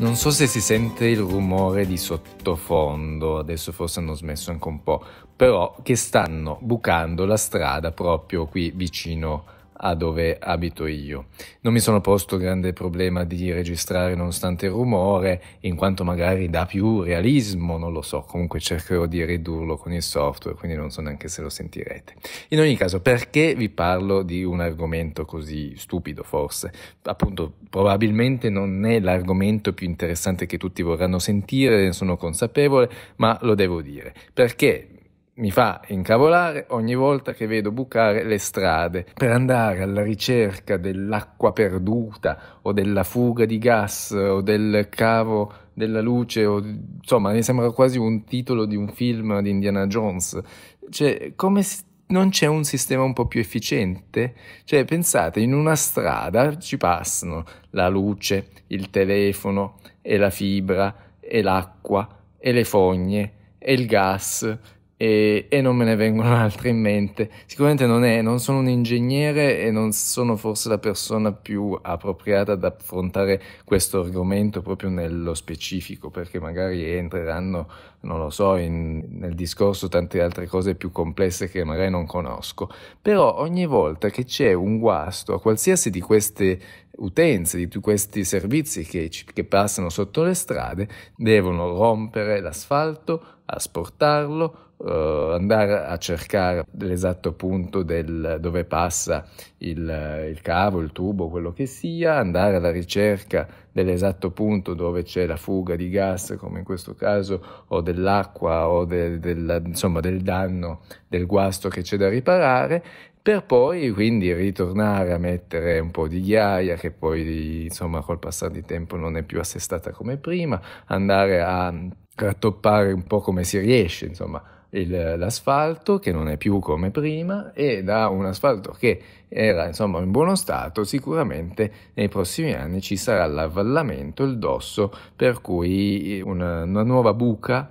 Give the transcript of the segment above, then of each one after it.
Non so se si sente il rumore di sottofondo, adesso forse hanno smesso anche un po', però che stanno bucando la strada proprio qui vicino a dove abito io. Non mi sono posto grande problema di registrare nonostante il rumore, in quanto magari dà più realismo, non lo so, comunque cercherò di ridurlo con il software, quindi non so neanche se lo sentirete. In ogni caso, perché vi parlo di un argomento così stupido forse? Appunto, probabilmente non è l'argomento più interessante che tutti vorranno sentire, ne sono consapevole, ma lo devo dire, perché mi fa incavolare ogni volta che vedo bucare le strade per andare alla ricerca dell'acqua perduta o della fuga di gas o del cavo della luce o insomma mi sembra quasi un titolo di un film di Indiana Jones. Cioè, come non c'è un sistema un po' più efficiente? Cioè, pensate, in una strada ci passano la luce, il telefono e la fibra e l'acqua e le fogne e il gas e, e, non me ne vengono altre in mente. Sicuramente non è, non sono un ingegnere e non sono forse la persona più appropriata ad affrontare questo argomento proprio nello specifico, perché magari entreranno, non lo so, in, nel discorso tante altre cose più complesse che magari non conosco. Però ogni volta che c'è un guasto a qualsiasi di queste utenze, di tutti questi servizi che, che passano sotto le strade, devono rompere l'asfalto, asportarlo, Uh, andare a cercare l'esatto punto del, dove passa il, il, cavo, il tubo, quello che sia, andare alla ricerca dell'esatto punto dove c'è la fuga di gas, come in questo caso, o dell'acqua o del, del, insomma, del danno, del guasto che c'è da riparare, per poi quindi ritornare a mettere un po' di ghiaia che poi insomma col passare di tempo non è più assestata come prima, andare a rattoppare un po' come si riesce, insomma, il, l'asfalto che non è più come prima e da un asfalto che era insomma in buono stato sicuramente nei prossimi anni ci sarà l'avvallamento, il dosso per cui una, una nuova buca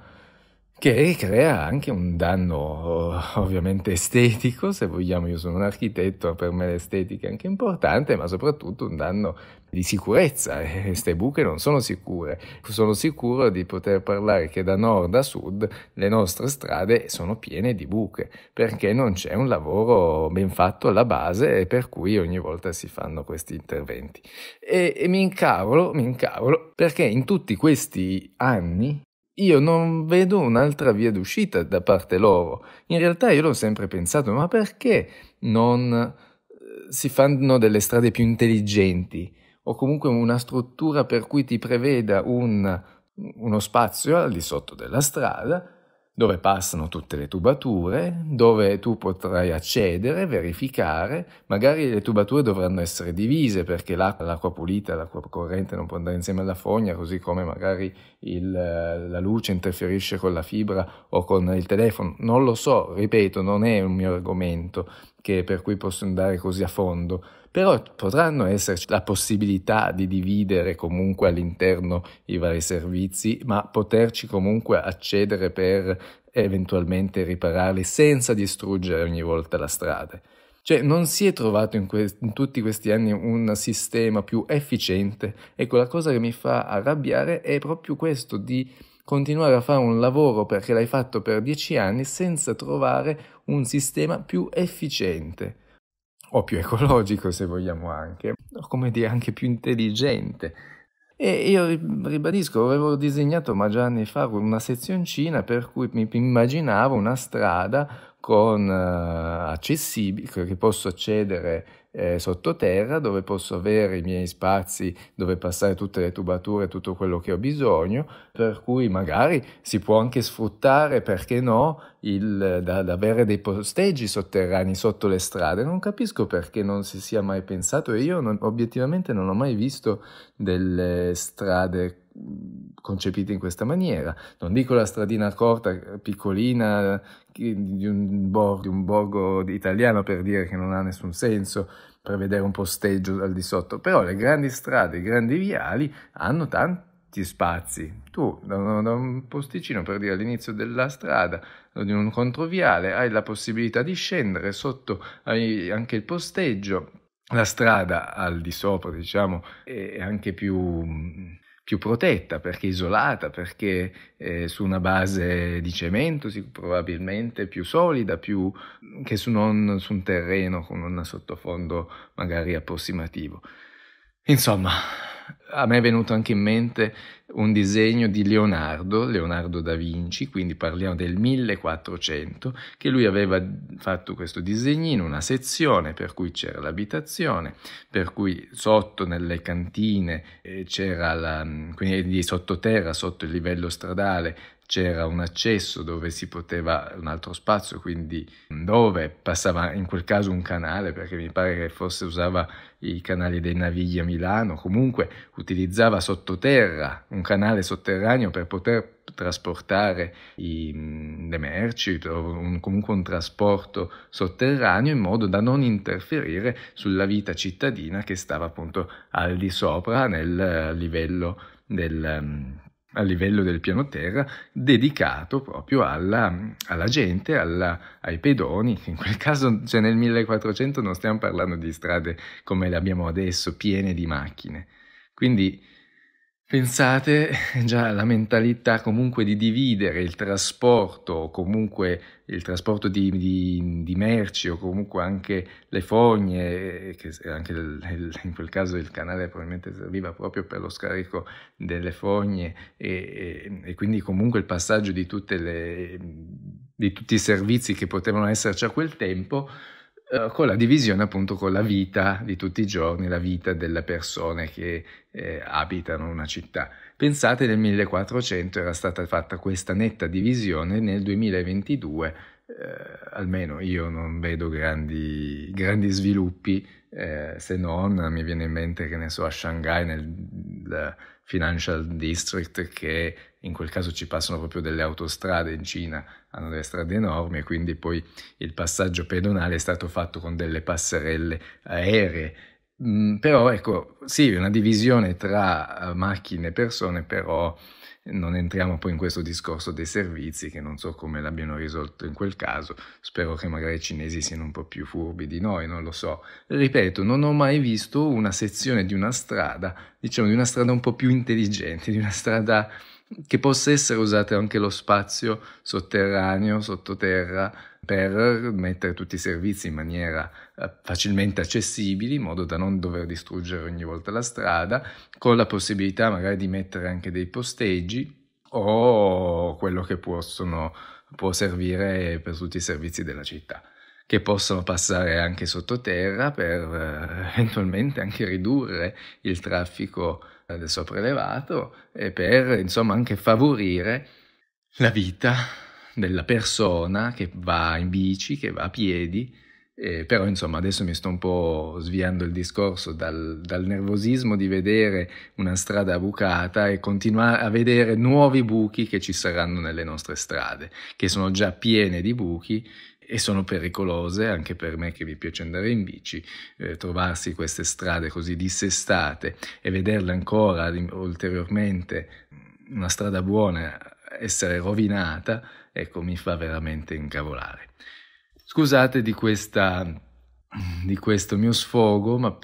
che crea anche un danno oh, ovviamente estetico, se vogliamo, io sono un architetto, per me l'estetica è anche importante, ma soprattutto un danno di sicurezza, eh, queste buche non sono sicure, sono sicuro di poter parlare che da nord a sud le nostre strade sono piene di buche, perché non c'è un lavoro ben fatto alla base e per cui ogni volta si fanno questi interventi. E, e mi incavolo, mi incavolo, perché in tutti questi anni io non vedo un'altra via d'uscita da parte loro. In realtà io l'ho sempre pensato, ma perché non eh, si fanno delle strade più intelligenti o comunque una struttura per cui ti preveda un, uno spazio al di sotto della strada dove passano tutte le tubature, dove tu potrai accedere, verificare, magari le tubature dovranno essere divise perché l'acqua, l'acqua pulita, l'acqua corrente non può andare insieme alla fogna, così come magari il, la luce interferisce con la fibra o con il telefono, non lo so, ripeto, non è un mio argomento, perché per cui posso andare così a fondo, però potranno esserci la possibilità di dividere comunque all'interno i vari servizi, ma poterci comunque accedere per eventualmente ripararli senza distruggere ogni volta la strada. Cioè non si è trovato in, que- in, tutti questi anni un sistema più efficiente. Ecco, la cosa che mi fa arrabbiare è proprio questo di continuare a fare un lavoro perché l'hai fatto per dieci anni senza trovare un sistema più efficiente o più ecologico se vogliamo anche, o come dire anche più intelligente. E io ribadisco, avevo disegnato ma già anni fa una sezioncina per cui mi immaginavo una strada con, uh, che posso accedere eh, sottoterra dove posso avere i miei spazi dove passare tutte le tubature, tutto quello che ho bisogno, per cui magari si può anche sfruttare, perché no, il, da, da avere dei posteggi sotterranei sotto le strade. Non capisco perché non si sia mai pensato e io non, obiettivamente non ho mai visto delle strade concepite in questa maniera. Non dico la stradina corta, piccolina, di un, borgo, di un borgo italiano per dire che non ha nessun senso, prevedere un posteggio al di sotto, però le grandi strade, i grandi viali hanno tanti spazi. Tu da un posticino per dire all'inizio della strada o di un controviale hai la possibilità di scendere, sotto hai anche il posteggio, la strada al di sopra, diciamo, è anche più più protetta, perché isolata, perché eh, su una base di cemento sì, probabilmente più solida, più che su, non, su un terreno con un sottofondo magari approssimativo. Insomma, a me è venuto anche in mente un disegno di Leonardo, Leonardo da Vinci, quindi parliamo del 1400, che lui aveva fatto questo disegnino, una sezione per cui c'era l'abitazione, per cui sotto nelle cantine eh, c'era la, mm, quindi sottoterra, sotto il livello stradale, c'era un accesso dove si poteva un altro spazio, quindi dove passava in quel caso un canale, perché mi pare che forse usava i canali dei navigli a Milano, comunque utilizzava sottoterra un canale sotterraneo per poter trasportare i, le merci o comunque un trasporto sotterraneo in modo da non interferire sulla vita cittadina che stava appunto al di sopra nel livello del a livello del piano terra dedicato proprio alla, alla gente, alla, ai pedoni. In quel caso, cioè nel 1400, non stiamo parlando di strade come le abbiamo adesso, piene di macchine. Quindi Pensate già alla mentalità comunque di dividere il trasporto, o comunque il trasporto di, di, di, merci o comunque anche le fogne, eh, che anche il, il, in quel caso il canale probabilmente serviva proprio per lo scarico delle fogne e, e, e quindi comunque il passaggio di, le, di tutti i servizi che potevano esserci a quel tempo. Eh, con la divisione appunto con la vita di tutti i giorni, la vita delle persone che eh, abitano una città. Pensate nel 1400 era stata fatta questa netta divisione, nel 2022 eh, almeno io non vedo grandi, grandi sviluppi, eh, se non mi viene in mente che ne so a Shanghai nel... La, financial district che in quel caso ci passano proprio delle autostrade in Cina, hanno delle strade enormi e quindi poi il passaggio pedonale è stato fatto con delle passerelle aeree. Mm, però ecco, sì, una divisione tra eh, macchine e persone, però non entriamo poi in questo discorso dei servizi che non so come l'abbiano risolto in quel caso, spero che magari i cinesi siano un po' più furbi di noi, non lo so. Ripeto, non ho mai visto una sezione di una strada, diciamo di una strada un po' più intelligente, di una strada che possa essere usato anche lo spazio sotterraneo, sottoterra, per mettere tutti i servizi in maniera eh, facilmente accessibili, in modo da non dover distruggere ogni volta la strada, con la possibilità magari di mettere anche dei posteggi o quello che possono, può servire per tutti i servizi della città che possono passare anche sottoterra per eh, eventualmente anche ridurre il traffico eh, del sopraelevato e per insomma anche favorire la vita della persona che va in bici, che va a piedi, eh, però insomma adesso mi sto un po' sviando il discorso dal, dal nervosismo di vedere una strada bucata e continuare a vedere nuovi buchi che ci saranno nelle nostre strade, che sono già piene di buchi e sono pericolose anche per me che mi piace andare in bici, eh, trovarsi queste strade così dissestate e vederle ancora ulteriormente una strada buona essere rovinata, ecco, mi fa veramente incavolare. Scusate di, questa, di questo mio sfogo, ma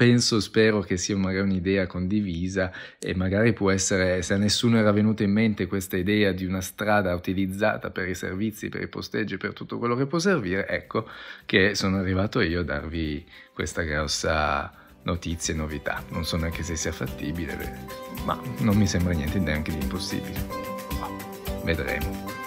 penso, spero che sia magari un'idea condivisa e magari può essere, se a nessuno era venuta in mente questa idea di una strada utilizzata per i servizi, per i posteggi, per tutto quello che può servire, ecco che sono arrivato io a darvi questa grossa notizia e novità. Non so neanche se sia fattibile, ma non mi sembra niente neanche di impossibile. Vedremo.